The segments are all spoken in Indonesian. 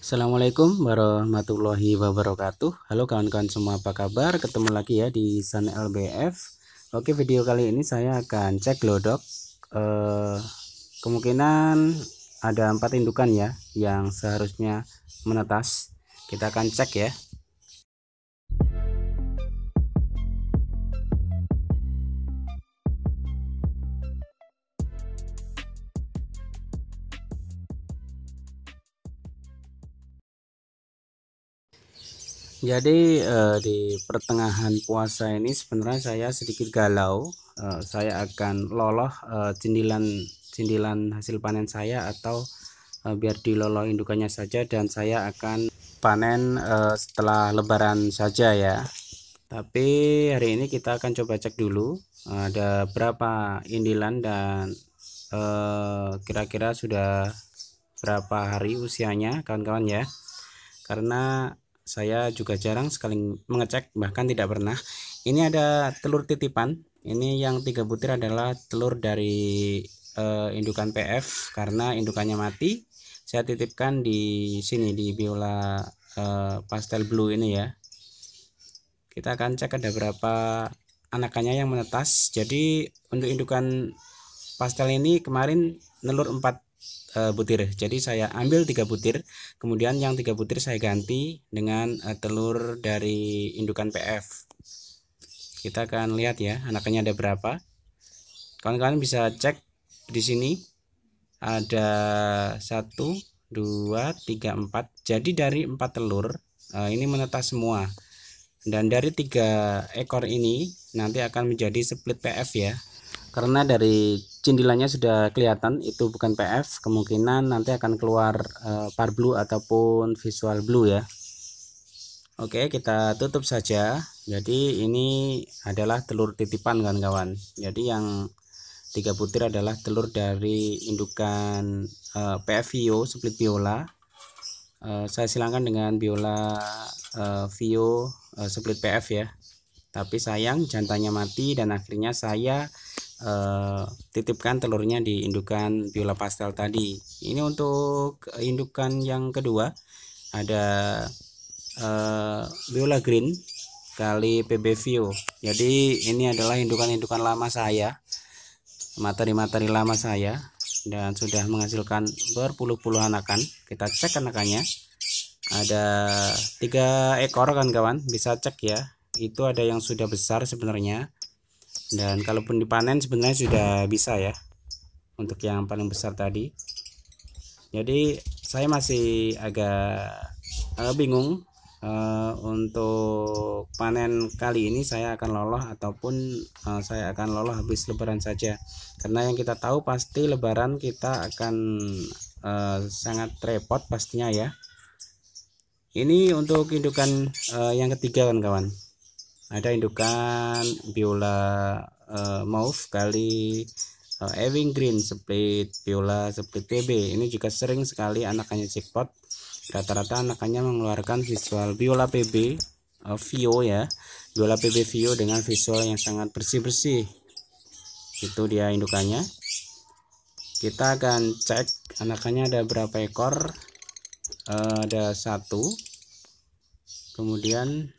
Assalamualaikum warahmatullahi wabarakatuh Halo kawan-kawan semua apa kabar ketemu lagi ya di Sun LBF Oke video kali ini saya akan cek glodok eh, Kemungkinan ada empat indukan ya yang seharusnya menetas Kita akan cek ya Jadi uh, di pertengahan puasa ini sebenarnya saya sedikit galau. uh, saya akan loloh cindilan eh, cindilan cindilan hasil panen saya atau uh, biar diloloh indukannya saja dan saya akan panen uh, setelah lebaran saja ya. Tapi hari ini kita akan coba cek dulu ada berapa indilan dan kira-kira uh, sudah berapa hari usianya kawan-kawan ya. Karena saya juga jarang sekali mengecek bahkan tidak pernah ini ada telur titipan ini yang tiga butir adalah telur dari uh, indukan PF karena indukannya mati saya titipkan di sini di biola uh, pastel blue ini ya kita akan cek ada berapa anakannya yang menetas jadi untuk indukan pastel ini kemarin nelur 4 Eh, butir jadi saya ambil tiga butir kemudian yang tiga butir saya ganti dengan eh, telur dari indukan PF kita akan lihat ya anaknya ada berapa kawan-kawan bisa cek di sini ada satu dua tiga empat jadi dari empat telur eh, ini menetas semua dan dari tiga ekor ini nanti akan menjadi split PF ya karena dari jendelanya sudah kelihatan itu bukan PF kemungkinan nanti akan keluar uh, par blue ataupun visual blue ya Oke kita tutup saja jadi ini adalah telur titipan kawan-kawan jadi yang tiga butir adalah telur dari indukan uh, eh, PFVO split biola uh, eh, saya silangkan dengan biola uh, Vio uh, split PF ya tapi sayang jantannya mati dan akhirnya saya Eh, titipkan telurnya di indukan biola pastel tadi ini untuk indukan yang kedua ada uh, eh, biola green kali PB view jadi ini adalah indukan-indukan lama saya materi-materi lama saya dan sudah menghasilkan berpuluh-puluh anakan kita cek anakannya ada tiga ekor kan kawan bisa cek ya itu ada yang sudah besar sebenarnya dan kalaupun dipanen sebenarnya sudah bisa ya untuk yang paling besar tadi jadi saya masih agak uh, bingung uh, untuk panen kali ini saya akan loloh ataupun uh, saya akan loloh habis lebaran saja karena yang kita tahu pasti lebaran kita akan uh, sangat repot pastinya ya ini untuk indukan uh, yang ketiga kan kawan ada indukan biola uh, mauve kali uh, Ewing Green split biola split pb ini juga sering sekali anakannya jackpot rata-rata anakannya mengeluarkan visual biola PB uh, eh, Vio ya biola PB Vio dengan visual yang sangat bersih-bersih itu dia indukannya kita akan cek anakannya ada berapa ekor uh, ada satu kemudian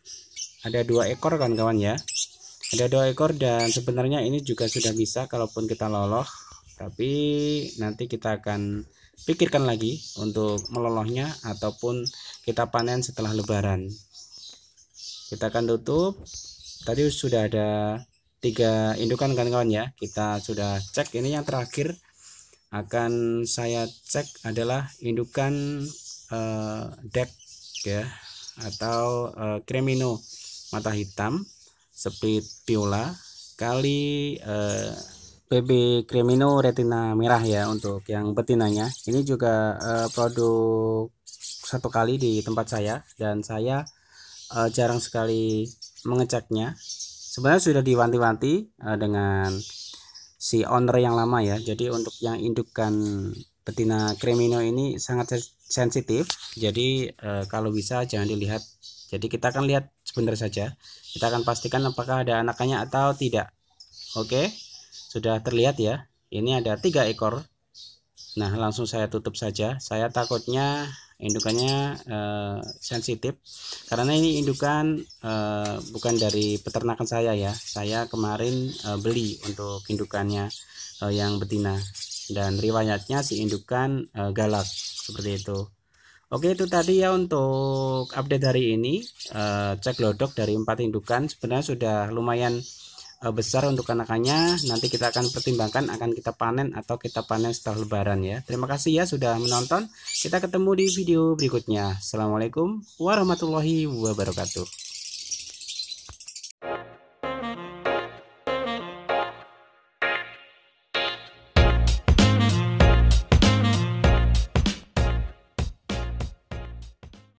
ada dua ekor kan kawan ya ada dua ekor dan sebenarnya ini juga sudah bisa kalaupun kita loloh tapi nanti kita akan pikirkan lagi untuk melolohnya ataupun kita panen setelah lebaran kita akan tutup tadi sudah ada tiga indukan kan kawan ya kita sudah cek ini yang terakhir akan saya cek adalah indukan eh, deck ya atau uh, cremino mata hitam split piola kali eh, BB Cremino retina merah ya untuk yang betinanya ini juga eh, produk satu kali di tempat saya dan saya eh, jarang sekali mengeceknya sebenarnya sudah diwanti-wanti eh, dengan si owner yang lama ya jadi untuk yang indukan betina Cremino ini sangat sensitif jadi eh, kalau bisa jangan dilihat jadi kita akan lihat sebentar saja kita akan pastikan apakah ada anakannya atau tidak oke sudah terlihat ya ini ada tiga ekor nah langsung saya tutup saja saya takutnya indukannya eh, sensitif karena ini indukan eh, bukan dari peternakan saya ya saya kemarin eh, beli untuk indukannya eh, yang betina dan riwayatnya si indukan eh, galak seperti itu Oke itu tadi ya untuk update hari ini eh, cek lodok dari empat indukan sebenarnya sudah lumayan eh, besar untuk anakannya nanti kita akan pertimbangkan akan kita panen atau kita panen setelah lebaran ya terima kasih ya sudah menonton kita ketemu di video berikutnya Assalamualaikum warahmatullahi wabarakatuh